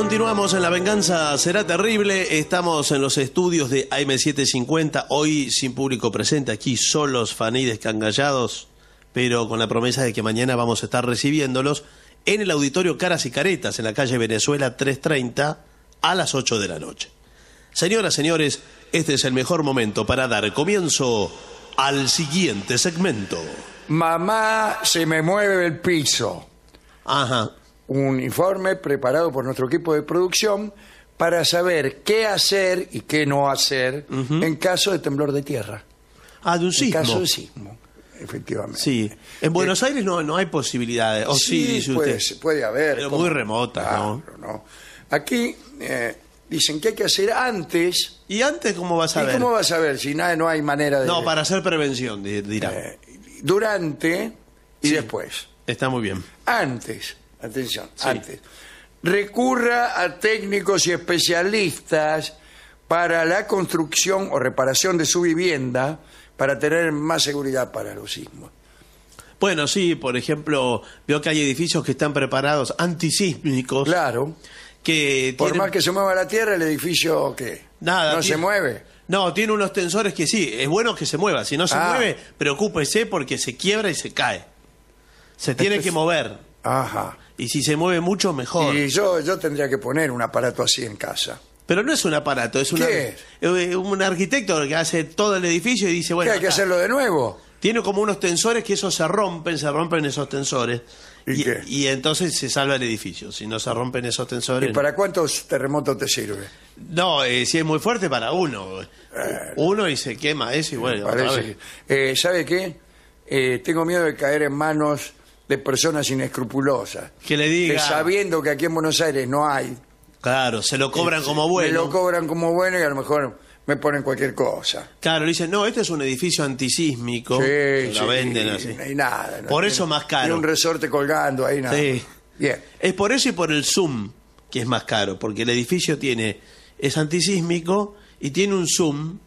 Continuamos en La Venganza Será Terrible. Estamos en los estudios de AM750. Hoy sin público presente, aquí solos, fanides cangallados, pero con la promesa de que mañana vamos a estar recibiéndolos en el auditorio Caras y Caretas, en la calle Venezuela 330, a las 8 de la noche. Señoras, señores, este es el mejor momento para dar comienzo al siguiente segmento. Mamá se me mueve el piso. Ajá un informe preparado por nuestro equipo de producción para saber qué hacer y qué no hacer en caso de temblor de tierra. Ah, de un sismo. En caso de sismo, efectivamente. Sí. En Buenos eh, Aires no, hay posibilidades. O sí, puede haber. Pero muy remota, ¿no? Aquí eh, dicen que hay que hacer antes. ¿Y antes cómo vas a ver? ¿Cómo vas a ver si no, no hay manera de.? No, para hacer prevención, dirá. Eh, durante y después. Está muy bien. Antes atención, antes, recurra a técnicos y especialistas para la construcción o reparación de su vivienda para tener más seguridad para los sismos. Bueno, sí, por ejemplo, veo que hay edificios que están preparados antisísmicos. Claro. Que Por más que se mueva la tierra, el edificio que Nada, no se mueve. No, tiene unos tensores que sí, es bueno que se mueva. Si no se ah. mueve, preocúpese porque se quiebra y se cae. Se tiene que mover. Ajá. Y si se mueve mucho, mejor. Y yo, tendría que poner un aparato así en casa. Pero no es un aparato, es, eh, un arquitecto que hace todo el edificio y dice, bueno... hay que hacerlo de nuevo? Tiene como unos tensores que esos se rompen, se rompen esos tensores. ¿Y, qué? y entonces se salva el edificio, si no se rompen esos tensores. ¿Y para cuántos terremotos te sirve? No, eh, si es muy fuerte, para uno. Eh, uno y se quema eso y bueno. Que, ¿Sabe qué? tengo miedo de caer en manos de personas inescrupulosas. Que le diga. sabiendo que aquí en Buenos Aires no hay. Claro, se lo cobran eh, como bueno. Se lo cobran como bueno y a lo mejor me ponen cualquier cosa. Claro, le dicen, no, este es un edificio antisísmico. Sí, lo venden así. No hay nada. por eso más caro. Tiene un resorte colgando ahí, nada. Sí. Es por eso y por el Zoom que es más caro, porque el edificio tiene es antisísmico y tiene un Zoom,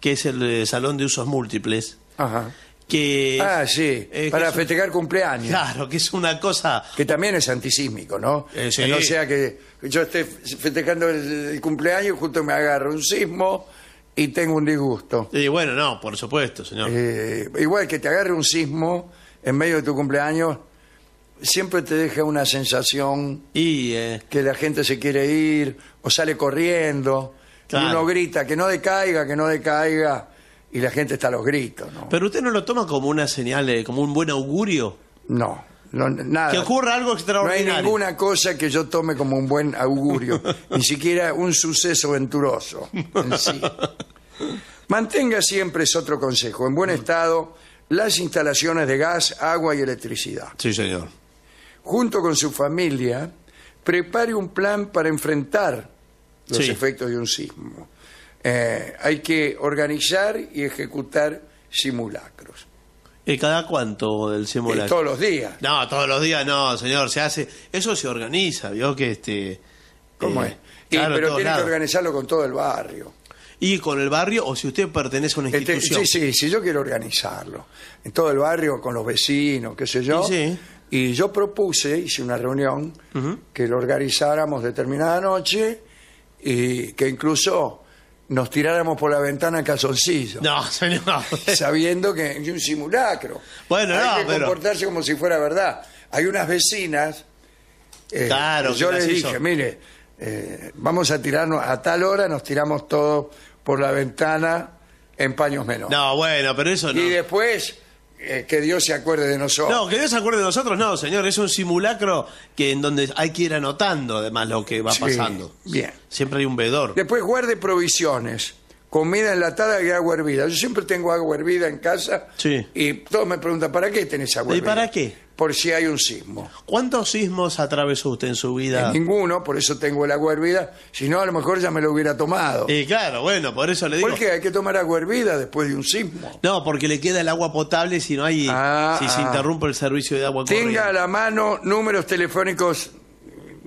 que es el eh, salón de usos múltiples. Ajá que... Ah, sí, eh, para festejar cumpleaños. Claro, que es una cosa... Que también es antisísmico, ¿no? Eh, que no sea que yo esté festejando el, cumpleaños y justo me agarro un sismo y tengo un disgusto. Y bueno, no, por supuesto, señor. Eh, igual que te agarre un sismo en medio de tu cumpleaños, siempre te deja una sensación y, que la gente se quiere ir o sale corriendo claro. y uno grita que no decaiga, que no decaiga y la gente está a los gritos. ¿no? Pero usted no lo toma como una señal, eh, como un buen augurio. No, nada. Que ocurra algo extraordinario. No hay ninguna cosa que yo tome como un buen augurio, ni siquiera un suceso venturoso en sí. Mantenga siempre, es otro consejo, en buen mm. estado las instalaciones de gas, agua y electricidad. Sí, señor. Junto con su familia, prepare un plan para enfrentar los efectos de un sismo eh, hay que organizar y ejecutar simulacros. ¿Y cada cuánto del eh, simulacro? todos los días. No, todos los días no, señor, se hace... Eso se organiza, vio que este... ¿Cómo eh, es? Claro, pero tiene que organizarlo con todo el barrio. Y con el barrio, o si usted pertenece a una este, institución. sí, sí, sí, yo quiero organizarlo. En todo el barrio, con los vecinos, qué sé yo. Y yo propuse, hice una reunión, que lo organizáramos determinada noche y que incluso nos tiráramos por la ventana en No, señor. Sabiendo que es un simulacro. Bueno, Hay que comportarse como si fuera verdad. Hay unas vecinas. Eh, claro, Yo les dije, mire, eh, vamos a tirarnos a tal hora, nos tiramos todos por la ventana en paños menores. No, bueno, pero eso no. Y después eh, que Dios se acuerde de nosotros. No, que Dios se acuerde de nosotros, no, señor. Es un simulacro que en donde hay que ir anotando, además, lo que va pasando. Bien. Siempre hay un vedor. Después guarde provisiones, comida enlatada y agua hervida. Yo siempre tengo agua hervida en casa. Sí. Y todos me preguntan, ¿para qué tenés agua hervida? ¿Y para qué? por si hay un sismo. ¿Cuántos sismos atravesó usted en su vida? ninguno, por eso tengo el agua hervida. Si no, a lo mejor ya me lo hubiera tomado. Y eh, claro, bueno, por eso le digo. ¿Por qué hay que tomar agua hervida después de un sismo? No, porque le queda el agua potable si no hay. Ah, si se ah. interrumpe el servicio de agua Tenga a la mano números telefónicos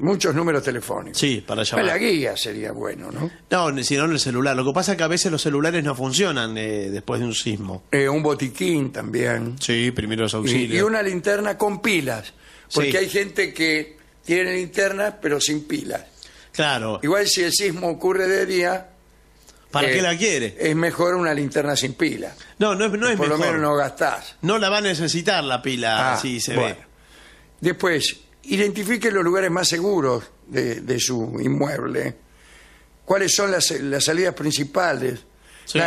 muchos números telefónicos. Sí, para llamar. la guía sería bueno, ¿no? No, sino en el celular. Lo que pasa es que a veces los celulares no funcionan eh, después de un sismo. Eh, un botiquín también. Sí, primeros auxilios. Y, una linterna con pilas. Porque hay gente que tiene linternas pero sin pilas. Claro. Igual si el sismo ocurre de día. ¿Para qué eh, la quiere? Es mejor una linterna sin pilas. No, no es, no Por lo menos no gastás. No la va a necesitar la pila, así ah, se ve. Después, identifique los lugares más seguros de, su inmueble, cuáles son las, salidas principales.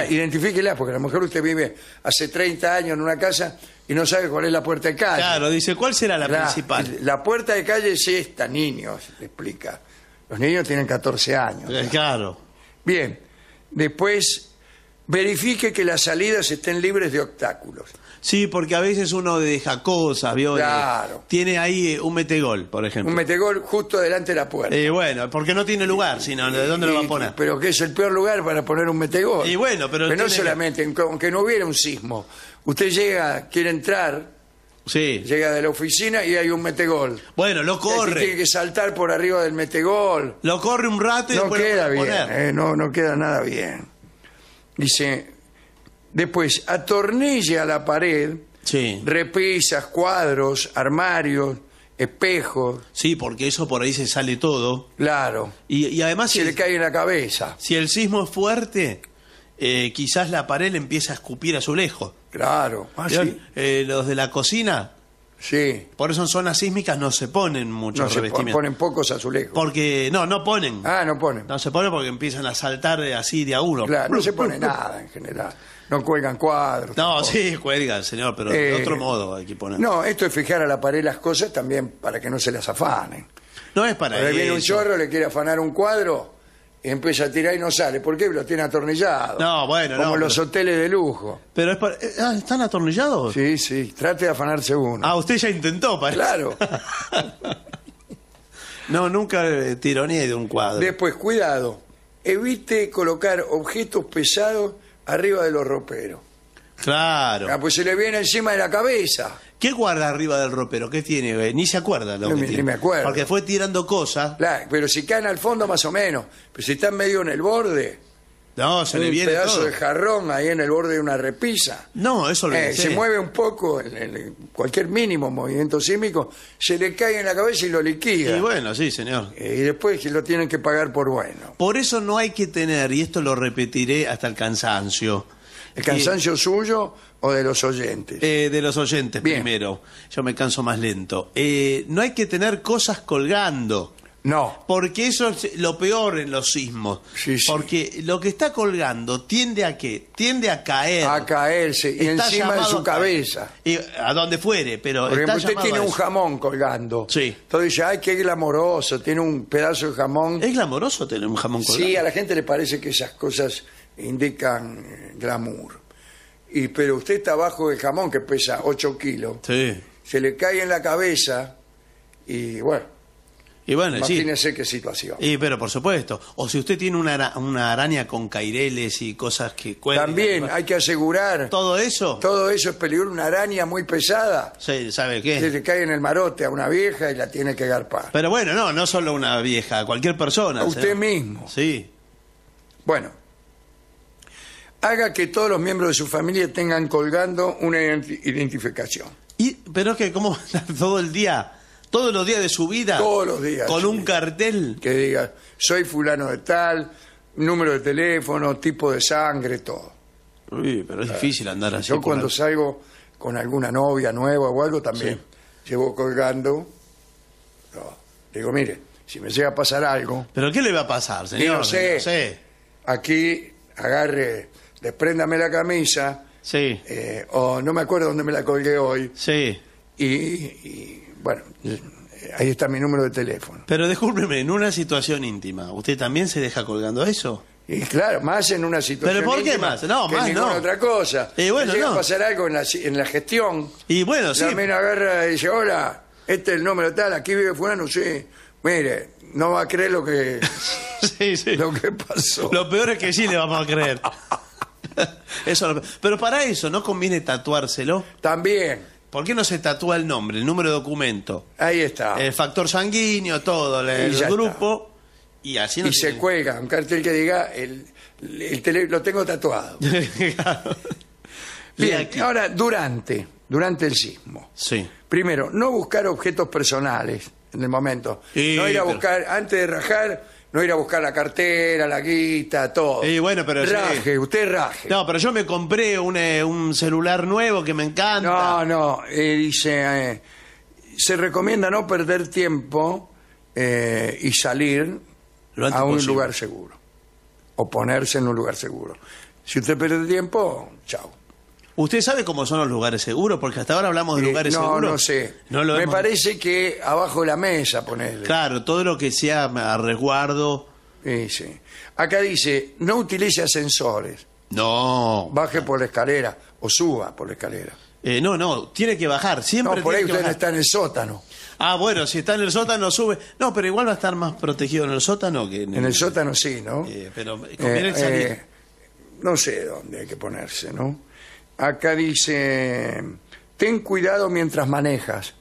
identifíquelas, porque la mujer usted vive hace 30 años en una casa y no sabe cuál es la puerta de calle. Claro, dice, ¿cuál será la, principal? La puerta de calle es esta, niños, le explica. Los niños tienen 14 años. Eh, claro. Bien, después verifique que las salidas estén libres de obstáculos. Sí, porque a veces uno deja cosas, ¿vio? Eh, claro. Tiene ahí eh, un metegol, por ejemplo. Un metegol justo delante de la puerta. Y eh, bueno, porque no tiene lugar, sino ¿de dónde lo va a poner? Pero que es el peor lugar para poner un metegol. Y bueno, pero. Pero no solamente, aunque no hubiera un sismo. Usted llega, quiere entrar, Sí. Llega de la oficina y hay un metegol. Bueno, lo corre. tiene que saltar por arriba del metegol. Lo corre un rato y no queda bien. no, no queda nada bien. Dice, Después, atornilla a la pared repisas, cuadros, armarios, espejos. Sí, porque eso por ahí se sale todo. Claro. Y, además... Se si le cae en la cabeza. Si el sismo es fuerte, eh, quizás la pared empieza a escupir azulejos. Claro. Ah, ¿sí? Eh, los de la cocina... Sí. Por eso en zonas sísmicas no se ponen muchos no se ponen pocos azulejos. Porque, no, no ponen. Ah, no ponen. No se ponen porque empiezan a saltar así de a uno. Claro, no se pone nada en general no cuelgan cuadros. No, sí, cuelgan, señor, pero de eh, otro modo hay que poner. No, esto es fijar a la pared las cosas también para que no se las afanen. No es para eso. eso. viene un chorro, le quiere afanar un cuadro, y empieza a tirar y no sale. ¿Por qué? Lo tiene atornillado. No, bueno, Como los hoteles de lujo. Pero es para... Eh, ah, ¿Están atornillados? Sí, sí, trate de afanarse uno. Ah, usted ya intentó, parece. Claro. no, nunca eh, tironía de un cuadro. Después, cuidado. Evite colocar objetos pesados arriba de los roperos. Claro. Ah, pues se le viene encima de la cabeza. ¿Qué guarda arriba del ropero? ¿Qué tiene? Eh, ni se acuerda lo que me acuerdo. Porque fue tirando cosas. Claro, pero si caen al fondo más o menos, pero si están medio en el borde, no, se le viene pedazo de jarrón ahí en el borde de una repisa. No, eso lo eh, Se mueve un poco, cualquier mínimo movimiento sísmico, se le cae en la cabeza y lo liquida. Y bueno, sí, señor. Eh, y después lo tienen que pagar por bueno. Por eso no hay que tener, y esto lo repetiré hasta el cansancio. ¿El cansancio suyo o de los oyentes? Eh, de los oyentes primero. Yo me canso más lento. no hay que tener cosas colgando. No. Porque eso es lo peor en los sismos. Porque lo que está colgando tiende a qué? Tiende a caer. A caerse. Y encima de su cabeza. A, y a donde fuere, pero. usted tiene un jamón colgando. Sí. Entonces dice, ay, qué glamoroso, tiene un pedazo de jamón. Es glamoroso tener un jamón colgando. Sí, a la gente le parece que esas cosas indican eh, glamour. Y, pero usted está abajo del jamón que pesa 8 kilos. Sí. Se le cae en la cabeza y bueno y bueno, Imagínese qué situación. Y, pero por supuesto. O si usted tiene una, araña con caireles y cosas que cuelgan. También hay que asegurar. ¿Todo eso? Todo eso es peligro. Una araña muy pesada. Sí, ¿sabe qué? Se le cae en el marote a una vieja y la tiene que garpar. Pero bueno, no, no solo una vieja, cualquier persona. A usted mismo. Sí. Bueno. Haga que todos los miembros de su familia tengan colgando una identificación. Y, pero es que, ¿cómo todo el día? todos los días de su vida. Todos los días. Con un cartel. Que diga, soy fulano de tal, número de teléfono, tipo de sangre, todo. Uy, pero es difícil andar así. Yo cuando salgo con alguna novia nueva o algo también llevo colgando. Digo, mire, si me llega a pasar algo. ¿Pero qué le va a pasar, señor? No sé. Aquí agarre, despréndame la camisa. Sí. Eh, o no me acuerdo dónde me la colgué hoy. Sí. y bueno, eh, ahí está mi número de teléfono. Pero discúlpeme, en una situación íntima, ¿usted también se deja colgando eso? Y claro, más en una situación. ¿Pero por qué más? No, más no. otra cosa. Y bueno, llega a pasar algo en la, gestión. Y bueno, sí. También agarra y dice: Hola, este es el número tal, aquí vive Fulano, sí. Mire, no va a creer lo que, sí, sí. lo que pasó. Lo peor es que sí le vamos a creer. eso pero para eso, ¿no conviene tatuárselo? También. ¿Por qué no se tatúa el nombre, el número de documento? Ahí está. El factor sanguíneo, todo, el, grupo. Y así se cuelga un cartel que diga, el, lo tengo tatuado. Bien, ahora, durante, durante el sismo. Sí. Primero, no buscar objetos personales en el momento. no ir a buscar, antes de rajar, no ir a buscar la cartera, la guita, todo. Y bueno, pero raje, usted raje. No, pero yo me compré un, eh, celular nuevo que me encanta. No, no, eh, dice, eh, se recomienda no perder tiempo y salir a un lugar seguro, o ponerse en un lugar seguro. Si usted pierde tiempo, chao. ¿Usted sabe cómo son los lugares seguros? Porque hasta ahora hablamos de eh, lugares seguros. No, no sé. Me parece que abajo de la mesa ponerle. Claro, todo lo que sea a resguardo. Sí, sí. Acá dice, no utilice ascensores. No. Baje por la escalera o suba por la escalera. Eh, no, no, tiene que bajar. Siempre no, por ahí usted está en el sótano. Ah, bueno, si está en el sótano sube. No, pero igual va a estar más protegido en el sótano que en el... sótano sí, ¿no? Eh, pero conviene eh, salir. no sé dónde hay que ponerse, ¿no? acá dice, ten cuidado mientras manejas.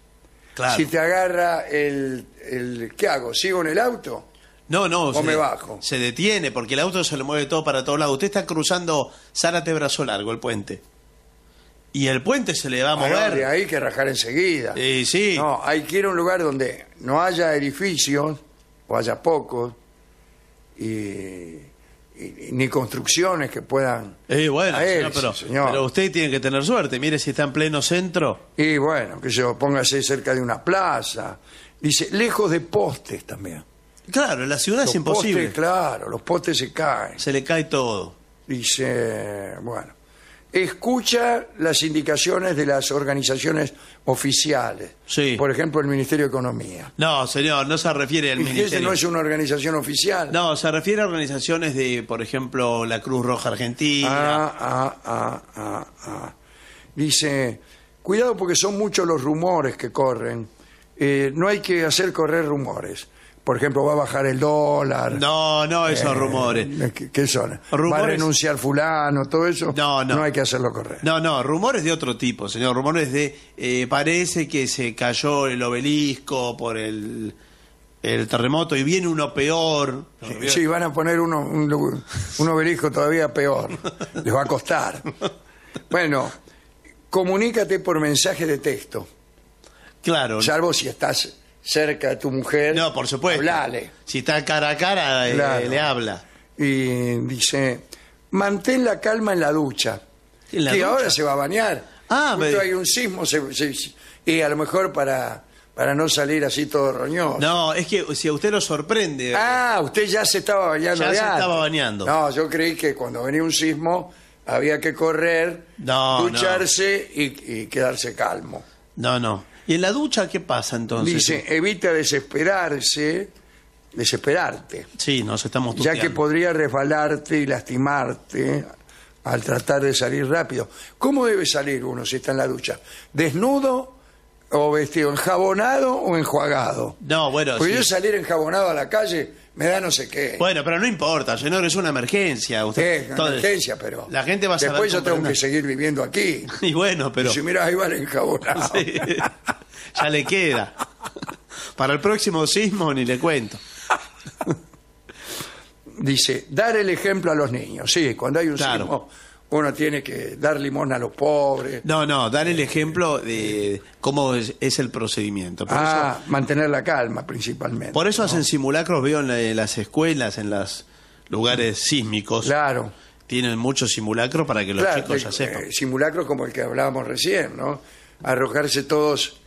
Claro. Si te agarra el, ¿Qué hago? ¿Sigo en el auto? No, no. O se, me bajo. Se detiene porque el auto se le mueve todo para todos lados. Usted está cruzando Zárate Brazo Largo, el puente. Y el puente se le va a ah, mover. Hay que rajar enseguida. Sí, sí. No, hay que ir a un lugar donde no haya edificios o haya pocos y ni construcciones que puedan. eh bueno, pero, usted tiene que tener suerte. Mire si está en pleno centro. Y bueno, que yo póngase cerca de una plaza. Dice, lejos de postes también. Claro, en la ciudad es imposible. claro, los postes se caen. Se le cae todo. Dice, bueno escucha las indicaciones de las organizaciones oficiales. Por ejemplo, el Ministerio de Economía. No, señor, no se refiere al Ministerio. Ese no es una organización oficial. No, se refiere a organizaciones de, por ejemplo, la Cruz Roja Argentina. ah, ah, ah, ah, ah. Dice, cuidado porque son muchos los rumores que corren. Eh, no hay que hacer correr rumores por ejemplo, va a bajar el dólar. No, no, esos eh, rumores. ¿qué, son? ¿Rumores? ¿Va a renunciar fulano? Todo eso. No, no. No hay que hacerlo correr. No, no, rumores de otro tipo, señor. Rumores de. Eh, parece que se cayó el obelisco por el, el terremoto y viene uno peor. Sí, van a poner un obelisco todavía peor. Les va a costar. Bueno, comunícate por mensaje de texto. Claro. Salvo si estás cerca de tu mujer. No, por supuesto. Hablale. Si está cara a cara, eh, le habla. Y dice, mantén la calma en la ducha. y que ahora se va a bañar. Ah, hay un sismo y a lo mejor para para no salir así todo roñoso. No, es que si a usted lo sorprende. Eh, ah, usted ya se estaba bañando. Ya se estaba bañando. No, yo creí que cuando venía un sismo había que correr, no, ducharse y quedarse calmo. No, no. ¿Y en la ducha qué pasa entonces? Dice, evita desesperarse, desesperarte. Sí, nos estamos Ya que podría resbalarte y lastimarte al tratar de salir rápido. ¿Cómo debe salir uno si está en la ducha? ¿Desnudo o vestido? ¿Enjabonado o enjuagado? No, bueno. ¿podría salir enjabonado a la calle me da no sé qué. Bueno, pero no importa, señor, es una emergencia. Usted, es una emergencia, pero la gente va a después yo tengo que seguir viviendo aquí. Y bueno, pero... si miras ahí va el enjabonado. ya le queda. Para el próximo sismo ni le cuento. Dice, dar el ejemplo a los niños. Sí, cuando hay un sismo uno tiene que dar limón a los pobres. No, no, dar el ejemplo de cómo es, el procedimiento. ah, mantener la calma principalmente. Por eso hacen simulacros, veo en, las escuelas, en los lugares sísmicos. Claro. Tienen muchos simulacros para que los chicos eh, ya sepan. Eh, simulacros como el que hablábamos recién, ¿no? Arrojarse todos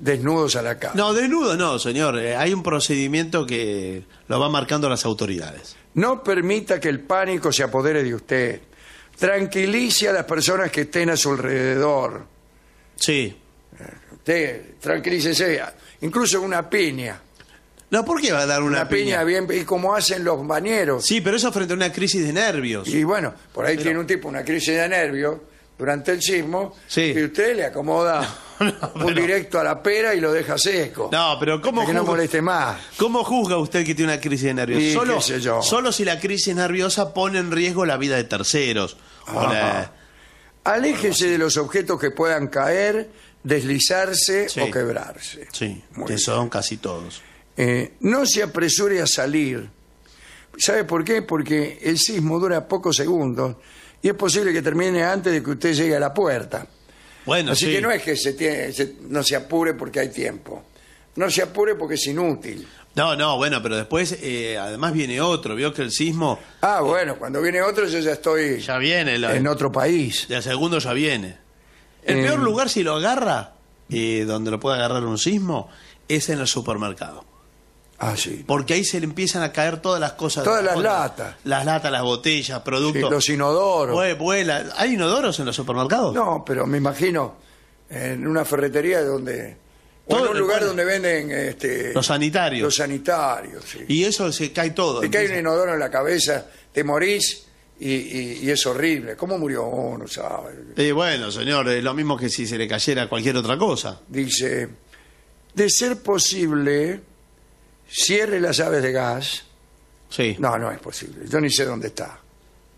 desnudos a la cama. No, desnudo, no, señor. Eh, hay un procedimiento que lo va marcando las autoridades. No permita que el pánico se apodere de usted tranquilice a las personas que estén a su alrededor. Sí. Usted, tranquilícese. Incluso una piña. No, ¿por qué va a dar una, piña? bien, y como hacen los bañeros. Sí, pero eso frente a una crisis de nervios. Y bueno, por ahí tiene un tipo una crisis de nervios durante el sismo si y usted le acomoda un directo a la pera y lo deja seco. pero ¿cómo que no moleste más. ¿Cómo juzga usted que tiene una crisis nerviosa? solo, si la crisis nerviosa pone en riesgo la vida de terceros. Aléjese de los objetos que puedan caer, deslizarse o quebrarse. Sí, que son casi todos. Eh, no se apresure a salir. ¿Sabe por qué? Porque el sismo dura pocos segundos y es posible que termine antes de que usted llegue a la puerta. Bueno, Así que no es que se, no se apure porque hay tiempo. No se apure porque es inútil. No, no, bueno, pero después eh, además viene otro, vio que el sismo... Ah, bueno, cuando viene otro yo ya estoy ya viene en otro país. El segundo ya viene. El eh, peor lugar si lo agarra, y eh, donde lo puede agarrar un sismo, es en el supermercado. Ah, Porque ahí se le empiezan a caer todas las cosas. Todas las latas. Las latas, las botellas, productos. los inodoros. ¿Hay inodoros en los supermercados? No, pero me imagino en una ferretería donde... en un lugar donde venden... Este, los sanitarios. Los sanitarios, Y eso se cae todo. Si cae un inodoro en la cabeza, te morís y, es horrible. ¿Cómo murió uno, sabe? bueno, señor, es lo mismo que si se le cayera cualquier otra cosa. Dice, de ser posible, cierre las llaves de gas. Sí. No, no es posible. Yo ni sé dónde está.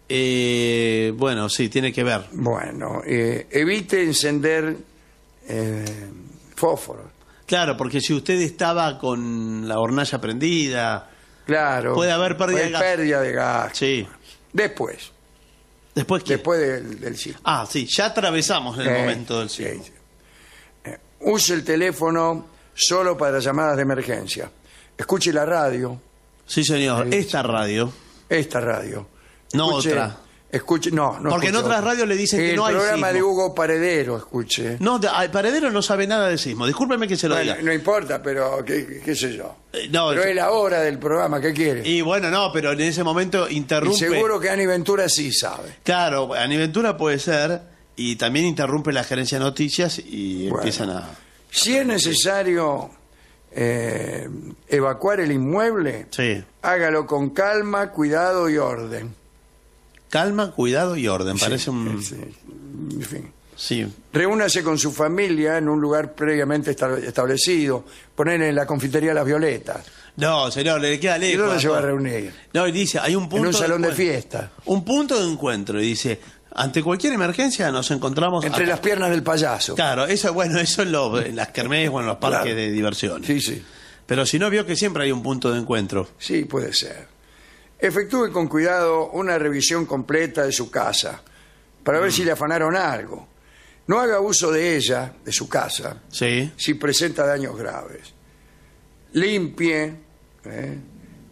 Eh, bueno, sí, tiene que ver. Bueno, eh, evite encender eh, fósforo. Claro, porque si usted estaba con la hornalla prendida, claro, puede haber pérdida de gas. Pérdida de gas. Sí. Después. Después qué? Después del, del Ah, sí, ya atravesamos el momento del sismo. use el teléfono solo para llamadas de emergencia escuche la radio. Sí, señor, eh, esta radio. Esta radio. No otra. Escuche, no, no Porque en otras radios le dicen que no hay sismo. El programa de Hugo Paredero, escuche. No, Paredero no sabe nada de sismo. Discúlpeme que se lo diga. No importa, pero qué, sé yo. Eh, no, es la hora del programa, ¿qué quiere? Y bueno, no, pero en ese momento interrumpe. seguro que Ani Ventura sí sabe. Claro, Ani Ventura puede ser y también interrumpe la gerencia de noticias y empieza empiezan a... Si es necesario eh, evacuar el inmueble, sí. hágalo con calma, cuidado y orden. Calma, cuidado y orden, parece un... Sí, Reúnase con su familia en un lugar previamente establecido. Poner en la confitería Las Violetas. No, señor, le queda lejos. dónde se va a reunir? No, y dice, hay un punto... En un salón de, de fiesta. Un punto de encuentro, y dice, ante cualquier emergencia nos encontramos... Entre las piernas del payaso. Claro, eso, bueno, eso es lo, en las kermés bueno, en los parques de diversión. Sí, sí. Pero si no, vio que siempre hay un punto de encuentro. Sí, puede ser. Efectúe con cuidado una revisión completa de su casa para ver si le afanaron algo. No haga uso de ella, de su casa, sí. si presenta daños graves. Limpie ¿eh?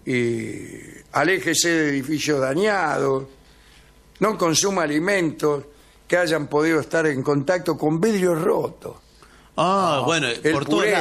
y aléjese de edificios dañados no consuma alimentos que hayan podido estar en contacto con vidrio roto. Ah, ah, bueno, por puré.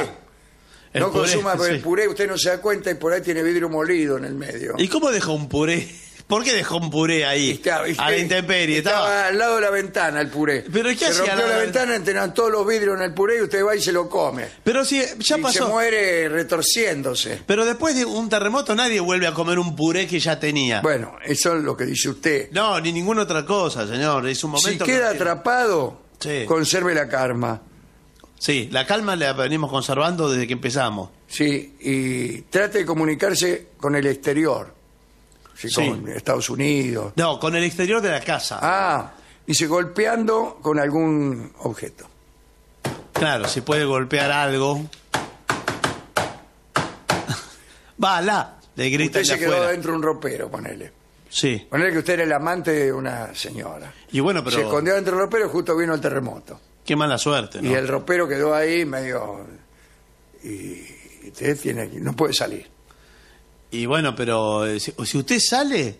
no consuma el puré, usted no se da cuenta y por ahí tiene vidrio molido en el medio. ¿Y cómo deja un puré ¿Por qué dejó un puré ahí? a la intemperie. Estaba, al lado de la ventana el puré. ¿Pero qué se rompió la, la ventana, entrenan todos los vidrios en el puré y usted va y se lo come. Pero si ya pasó. se muere retorciéndose. Pero después de un terremoto nadie vuelve a comer un puré que ya tenía. Bueno, eso es lo que dice usted. No, ni ninguna otra cosa, señor. Es un momento. Si queda atrapado, conserve la calma. Sí, la calma la venimos conservando desde que empezamos. Sí, y trate de comunicarse con el exterior sí, con Estados Unidos. No, con el exterior de la casa. Ah, dice golpeando con algún objeto. Claro, si puede golpear algo. ¡Bala! Le Usted se quedó dentro de un ropero, ponele. Sí. Ponele que usted era el amante de una señora. Y bueno, pero... Se escondió dentro del ropero, justo vino el terremoto. qué mala suerte, ¿no? Y el ropero quedó ahí medio... Y usted tiene, no puede salir. Y bueno, pero eh, si, usted sale,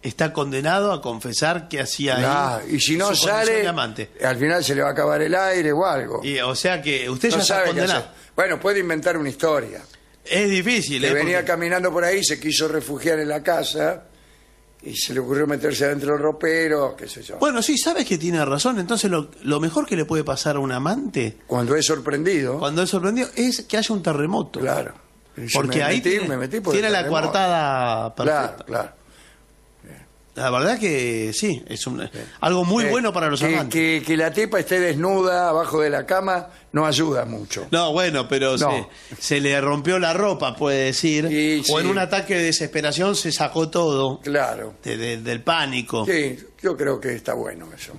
está condenado a confesar que hacía ah, y si no sale al final se le va a acabar el aire o algo o sea que usted ya sabe está bueno puede inventar una historia es difícil que ¿eh? venía caminando por ahí se quiso refugiar en la casa y se le ocurrió meterse adentro del ropero qué sé yo bueno sí sabes que tiene razón entonces lo mejor que le puede pasar a un amante cuando es sorprendido cuando es sorprendido es que haya un terremoto claro porque ahí tiene, la cuartada coartada perfecta. La verdad que sí, es algo muy eh, bueno para los que, amantes. Que, la tipa esté desnuda abajo de la cama no ayuda mucho. No, bueno, pero Se, le rompió la ropa, puede decir. o en un ataque de desesperación se sacó todo. Claro. del pánico. Sí, yo creo que está bueno eso.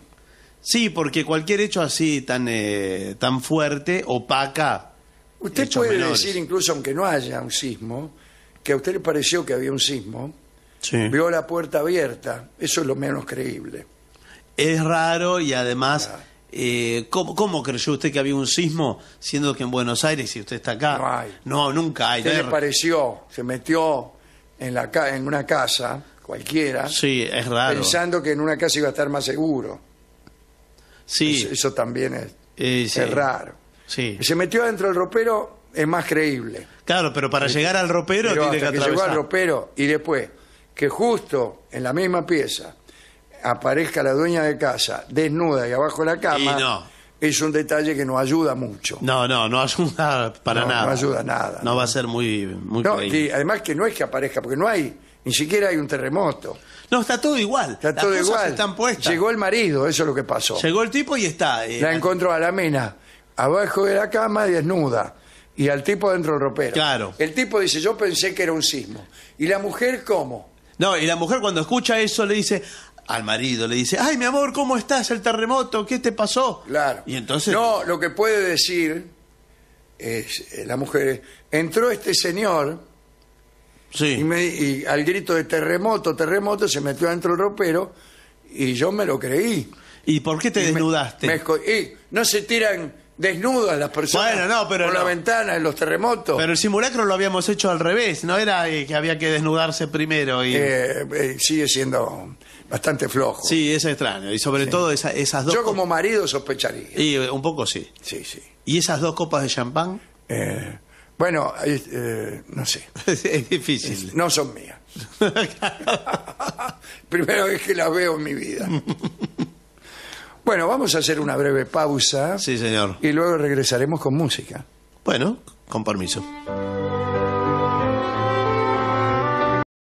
Sí, porque cualquier hecho así tan, eh, tan fuerte opaca Usted puede decir, incluso aunque no haya un sismo, que a usted le pareció que había un sismo, vio la puerta abierta. Eso es lo menos creíble. Es raro y además, eh, ¿cómo, creyó usted que había un sismo? Siendo que en Buenos Aires, si usted está acá, no, nunca hay. le pareció? Se metió en, la en una casa cualquiera. Sí, es raro. Pensando que en una casa iba a estar más seguro. Sí. Eso, también es, eh, es raro. Sí. Se metió adentro del ropero, es más creíble. Claro, pero para llegar al ropero tiene que que llegó al ropero y después que justo en la misma pieza aparezca la dueña de casa desnuda y abajo de la cama es un detalle que no ayuda mucho. No, no, no ayuda para nada. no ayuda nada. No va a ser muy, y además que no es que aparezca, porque no hay, ni siquiera hay un terremoto. No, está todo igual. Está todo cosas igual. están puestas. Llegó el marido, eso es lo que pasó. Llegó el tipo y está. Eh, la encontró a la mena abajo de la cama desnuda y al tipo dentro del ropero. Claro. El tipo dice, yo pensé que era un sismo. ¿Y la mujer cómo? No, y la mujer cuando escucha eso le dice al marido, le dice, ay, mi amor, ¿cómo estás? El terremoto, ¿qué te pasó? Claro. Y entonces... No, lo que puede decir es, eh, la mujer entró este señor sí. y, al grito de terremoto, terremoto, se metió dentro del ropero y yo me lo creí. ¿Y por qué te desnudaste? y no se tiran desnudas las personas por la ventana en los terremotos. Pero el simulacro lo habíamos hecho al revés, no era eh, que había que desnudarse primero. Y... Eh, eh, sigue siendo bastante flojo. Sí, es extraño. Y sobre todo esas dos. Yo como marido sospecharía. Y un poco sí. Sí, sí. ¿Y esas dos copas de champán? bueno, no sé. es difícil. No son mías. Primera vez que las veo en mi vida. Bueno, vamos a hacer una breve pausa. Sí, señor. Y luego regresaremos con música. Bueno, con permiso.